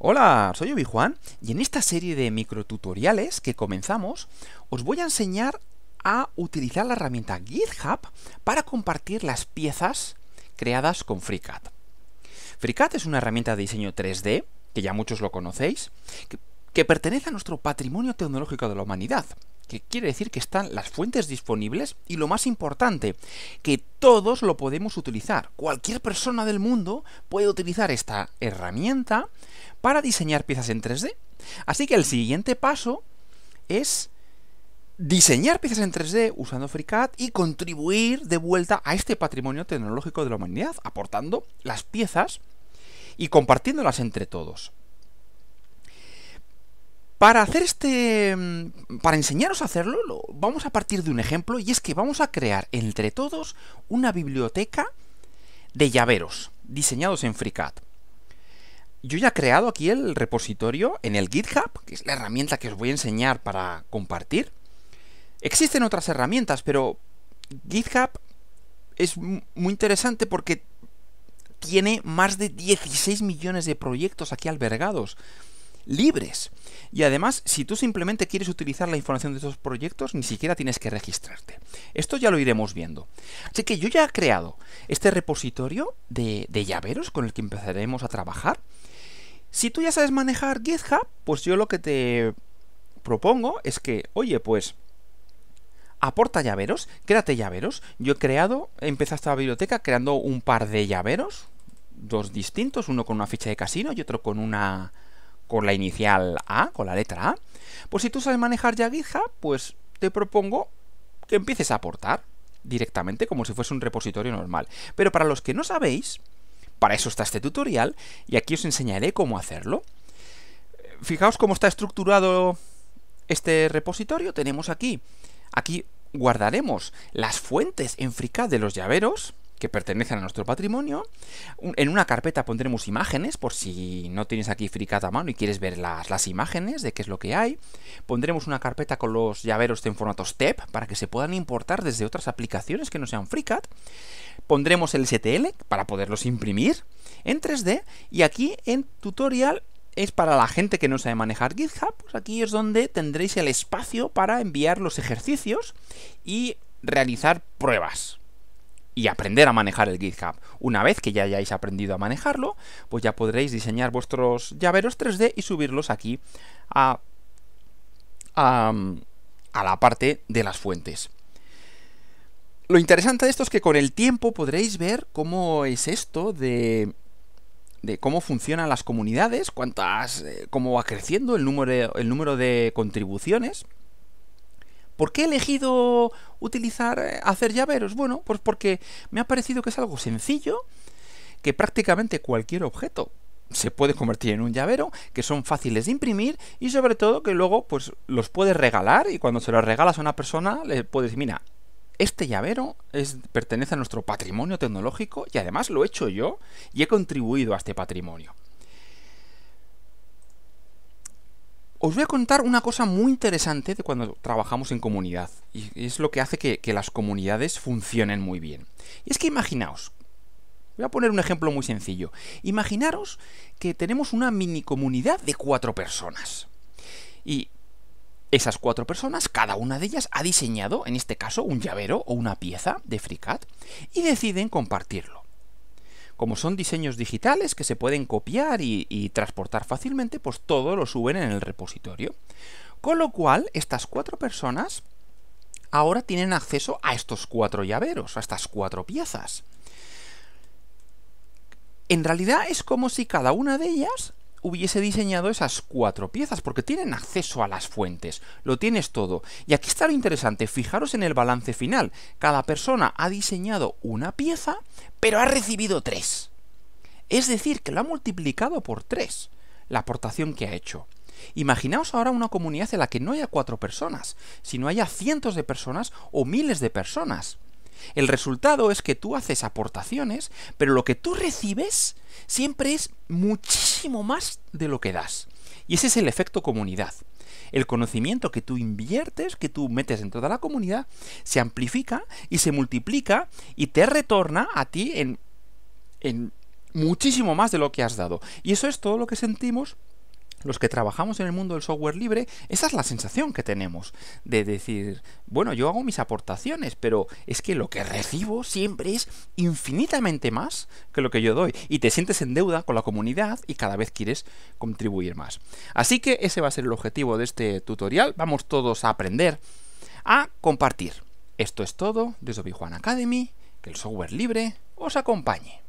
Hola, soy Obi Juan y en esta serie de microtutoriales que comenzamos os voy a enseñar a utilizar la herramienta GitHub para compartir las piezas creadas con FreeCAD. FreeCAD es una herramienta de diseño 3D, que ya muchos lo conocéis, que, que pertenece a nuestro patrimonio tecnológico de la humanidad que quiere decir que están las fuentes disponibles y lo más importante, que todos lo podemos utilizar. Cualquier persona del mundo puede utilizar esta herramienta para diseñar piezas en 3D. Así que el siguiente paso es diseñar piezas en 3D usando FreeCAD y contribuir de vuelta a este patrimonio tecnológico de la humanidad, aportando las piezas y compartiéndolas entre todos. Para hacer este. Mm, para enseñaros a hacerlo, vamos a partir de un ejemplo, y es que vamos a crear entre todos una biblioteca de llaveros diseñados en FreeCAD. Yo ya he creado aquí el repositorio en el GitHub, que es la herramienta que os voy a enseñar para compartir. Existen otras herramientas, pero GitHub es muy interesante porque tiene más de 16 millones de proyectos aquí albergados libres. Y además, si tú simplemente quieres utilizar la información de estos proyectos, ni siquiera tienes que registrarte. Esto ya lo iremos viendo. Así que yo ya he creado este repositorio de, de llaveros con el que empezaremos a trabajar. Si tú ya sabes manejar GitHub, pues yo lo que te propongo es que, oye, pues aporta llaveros, créate llaveros. Yo he creado, he empezado esta biblioteca creando un par de llaveros, dos distintos, uno con una ficha de casino y otro con una con la inicial A, con la letra A, pues si tú sabes manejar ya GitHub, pues te propongo que empieces a aportar directamente como si fuese un repositorio normal. Pero para los que no sabéis, para eso está este tutorial y aquí os enseñaré cómo hacerlo. Fijaos cómo está estructurado este repositorio. Tenemos aquí, aquí guardaremos las fuentes en FreeCAD de los llaveros, que pertenecen a nuestro patrimonio. En una carpeta pondremos imágenes, por si no tienes aquí FreeCAD a mano y quieres ver las, imágenes de qué es lo que hay. Pondremos una carpeta con los llaveros en formato STEP, para que se puedan importar desde otras aplicaciones que no sean FreeCAD. Pondremos el STL, para poderlos imprimir en 3D. Y aquí en tutorial es para la gente que no sabe manejar GitHub, pues aquí es donde tendréis el espacio para enviar los ejercicios y realizar pruebas y aprender a manejar el GitHub. Una vez que ya hayáis aprendido a manejarlo, pues ya podréis diseñar vuestros llaveros 3D y subirlos aquí a, a, la parte de las fuentes. Lo interesante de esto es que con el tiempo podréis ver cómo es esto de, de cómo funcionan las comunidades, cuántas, eh, cómo va creciendo el número, el número de contribuciones. ¿Por qué he elegido utilizar, eh, hacer llaveros? Bueno, pues porque me ha parecido que es algo sencillo, que prácticamente cualquier objeto se puede convertir en un llavero, que son fáciles de imprimir y sobre todo que luego pues los puedes regalar y cuando se los regalas a una persona le puedes decir, mira, este llavero pertenece a nuestro patrimonio tecnológico y además lo he hecho yo y he contribuido a este patrimonio. Os voy a contar una cosa muy interesante de cuando trabajamos en comunidad, y es lo que hace que, las comunidades funcionen muy bien. Y es que imaginaos, voy a poner un ejemplo muy sencillo, imaginaros que tenemos una mini comunidad de cuatro personas. Y esas cuatro personas, cada una de ellas ha diseñado, en este caso, un llavero o una pieza de FreeCAD y deciden compartirlo como son diseños digitales que se pueden copiar y, transportar fácilmente, pues todo lo suben en el repositorio. Con lo cual, estas cuatro personas ahora tienen acceso a estos cuatro llaveros, a estas cuatro piezas. En realidad es como si cada una de ellas hubiese diseñado esas cuatro piezas, porque tienen acceso a las fuentes, lo tienes todo. Y aquí está lo interesante, fijaros en el balance final. Cada persona ha diseñado una pieza, pero ha recibido tres. Es decir, que lo ha multiplicado por tres, la aportación que ha hecho. Imaginaos ahora una comunidad en la que no haya cuatro personas, sino haya cientos de personas o miles de personas. El resultado es que tú haces aportaciones, pero lo que tú recibes siempre es muchísimo más de lo que das. Y ese es el efecto comunidad. El conocimiento que tú inviertes, que tú metes en toda la comunidad, se amplifica y se multiplica y te retorna a ti en, en muchísimo más de lo que has dado. Y eso es todo lo que sentimos los que trabajamos en el mundo del software libre, esa es la sensación que tenemos de decir, bueno, yo hago mis aportaciones, pero es que lo que recibo siempre es infinitamente más que lo que yo doy y te sientes en deuda con la comunidad y cada vez quieres contribuir más. Así que ese va a ser el objetivo de este tutorial, vamos todos a aprender a compartir. Esto es todo desde soy Juan Academy, que el software libre os acompañe.